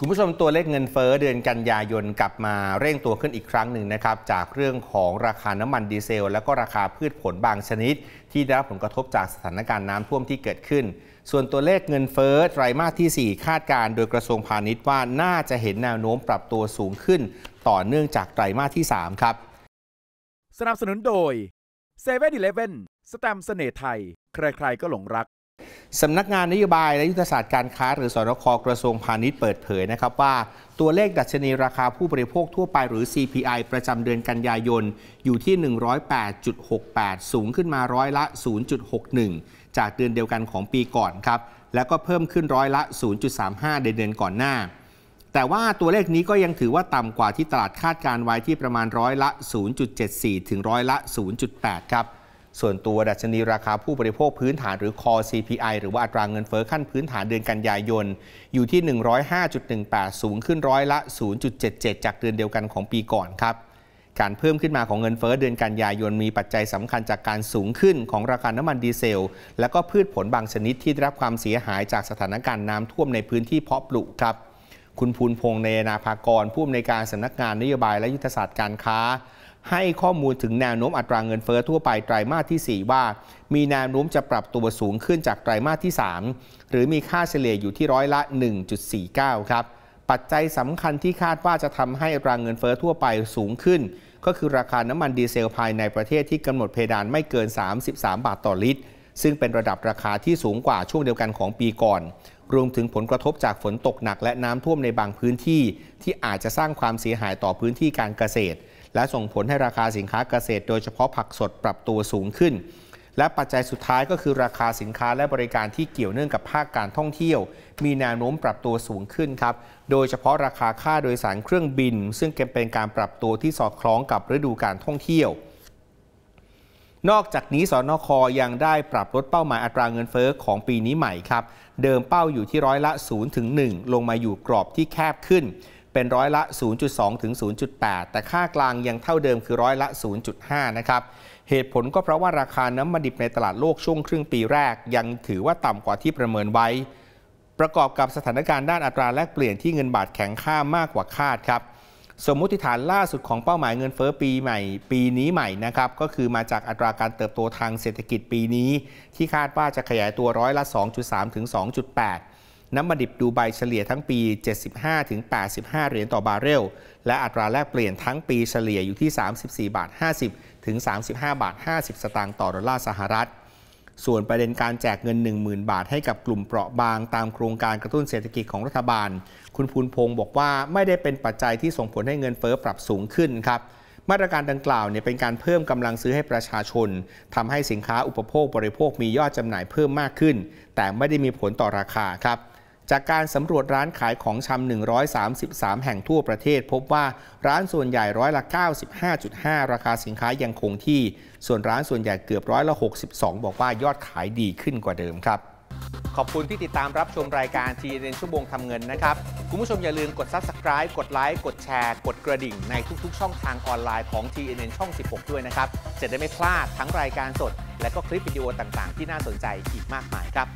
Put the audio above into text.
คุณผู้ชมตัวเลขเงินเฟอ้อเดือนกันยายนกลับมาเร่งตัวขึ้นอีกครั้งหนึ่งนะครับ จากเรื่องของราคาน้ำมันดีเซล และก็ราคาพืชผลบางชนิด ที่ได้รับผลกระทบจากสถานการณ์น้ำท่วมที่เกิดขึ้น ส่วนตัวเลขเงินเฟอ้อไตรมาสที่ 4 คาดการโดยกระทรวงพาณิชย์ว่าน่าจะเห็นแนวโน้มปรับตัวสูงขึ้น ต่อเนื่องจากไตรมาสที่3ครับสนับสนุนโดยเซเว่นอีเลฟเว่นสแตมเสน่ห์ไทยใครๆก็หลงรักสำนักงานนโยบาย และยุทธศาสตร์การค้าหรือสนคกระทรวงพาณิชย์เปิดเผยนะครับว่า ตัวเลขดัชนีราคาผู้บริโภคทั่วไปหรือ CPI ประจำเดือนกันยายน อยู่ที่ 108.68 สูงขึ้นมาร้อยละ 0.61 จากเดือนเดียวกันของปีก่อนครับ แล้วก็เพิ่มขึ้นร้อยละ 0.35ในเดือนก่อนหน้า แต่ว่าตัวเลขนี้ก็ยังถือว่าต่ำกว่าที่ตลาดคาดการไว้ที่ประมาณร้อยละ 0.74 ถึงร้อยละ0.8ครับส่วนตัวดัชนีราคาผู้บริโภคพื้นฐานหรือคอ CPI หรือว่าอัตรางเงินเฟอ้อขั้นพื้นฐานเดือนกันยายน อยู่ที่ 105.18 สูงขึ้นร้อยละ 0.77 จากเดือนเดียวกันของปีก่อนครับ การเพิ่มขึ้นมาของเงินเฟอ้อเดือนกันยายน มีปัจจัยสำคัญจากการสูงขึ้นของราคาน้ำมันดีเซล และก็พืชผลบางชนิดที่ได้รับความเสียหายจากสถานการณ์น้ำท่วมในพื้นที่เพาะปลูกครับ คุณภูนพงษ์ในนาภากรผู้อำนวยการสำนักงานนโยบายและยุทธศาสตร์การค้าให้ข้อมูลถึงแนวโน้มอัตราเงินเฟ้อทั่วไปไตรามาสที่ 4 ว่า มีแนวโน้มจะปรับตัวสูงขึ้นจากไตรามาสที่ 3 หรือมีค่าเฉลี่ยอยู่ที่ร้อยละ 1.49 ครับ ปัจจัยสำคัญที่คาดว่าจะทำให้อัตราเงินเฟ้อทั่วไปสูงขึ้น ก็คือราคาน้ำมันดีเซลภายในประเทศที่กำหนดเพดานไม่เกิน 33 บาทต่อลิตร ซึ่งเป็นระดับราคาที่สูงกว่าช่วงเดียวกันของปีก่อน รวมถึงผลกระทบจากฝนตกหนักและน้ำท่วมในบางพื้นที่ ที่อาจจะสร้างความเสียหายต่อพื้นที่การเกษตรและส่งผลให้ราคาสินค้าเกษตร โดยเฉพาะผักสดปรับตัวสูงขึ้น และปัจจัยสุดท้ายก็คือราคาสินค้าและบริการที่เกี่ยวเนื่องกับภาคการท่องเที่ยว มีแนวโน้มปรับตัวสูงขึ้นครับ โดยเฉพาะราคาค่าโดยสารเครื่องบิน ซึ่งเป็นการปรับตัวที่สอดคล้องกับฤดูการท่องเที่ยว นอกจากนี้สนคยังได้ปรับลดเป้าหมายอัตราเงินเฟอ้อของปีนี้ใหม่ครับ เดิมเป้าอยู่ที่ร้อยละ0ถึง1ลงมาอยู่กรอบที่แคบขึ้นเป็นร้อยละ 0.2 ถึง 0.8 แต่ค่ากลางยังเท่าเดิมคือร้อยละ 0.5 นะครับ เหตุผลก็เพราะว่าราคาน้ำมันดิบในตลาดโลกช่วงครึ่งปีแรกยังถือว่าต่ำกว่าที่ประเมินไว้ ประกอบกับสถานการณ์ด้านอัตราแลกเปลี่ยนที่เงินบาทแข็งค่ามากกว่าคาดครับ สมมุติฐานล่าสุดของเป้าหมายเงินเฟอ้อปีใหม่ ปีนี้ใหม่นะครับก็คือมาจากอัตราการเติบโตทางเศรษฐกิจปีนี้ ที่คาดว่าจะขยายตัวร้อยละ 2.3 ถึง 2.8น้ำมันดิบดูไบเฉลี่ยทั้งปี 75-85เหรียญต่อบาร์เรลและอัตราแลกเปลี่ยนทั้งปีเฉลี่ยอยู่ที่ 34 บาท 50 ถึง 35 บาท 50 สตางค์ต่อดอลลาร์สหรัฐ ส่วนประเด็นการแจกเงิน 10,000 บาทให้กับกลุ่มเปราะบางตามโครงการกระตุ้นเศรษฐกิจของรัฐบาล คุณภูนพงศ์บอกว่าไม่ได้เป็นปัจจัยที่ส่งผลให้เงินเฟอ้อปรับสูงขึ้นครับมาตรการดังกล่าวเนี่ยเป็นการเพิ่มกำลังซื้อให้ประชาชน ทำให้สินค้าอุปโภคบริโภคมียอดจำหน่ายเพิ่มมากขึ้น แต่ไม่ได้มีผลต่อราคาครับจากการสำรวจร้านขายของชำ 133 แห่งทั่วประเทศ พบว่าร้านส่วนใหญ่ร้อยละ 95.5 ราคาสินค้ายังคงที่ ส่วนร้านส่วนใหญ่เกือบร้อยละ62 บอกว่ายอดขายดีขึ้นกว่าเดิมครับ ขอบคุณที่ติดตามรับชมรายการ t n n ชั่วโมงทำเงินนะครับ คุณผู้ชมอย่าลืมกด Subscribe กดไลค์ กดแชร์ กดกระดิ่งในทุกๆช่องทางออนไลน์ของ t n n ช่อง 16 ด้วยนะครับจะได้ไม่พลาดทั้งรายการสด และก็คลิปวิดีโอต่างๆที่น่าสนใจอีกมากมายครับ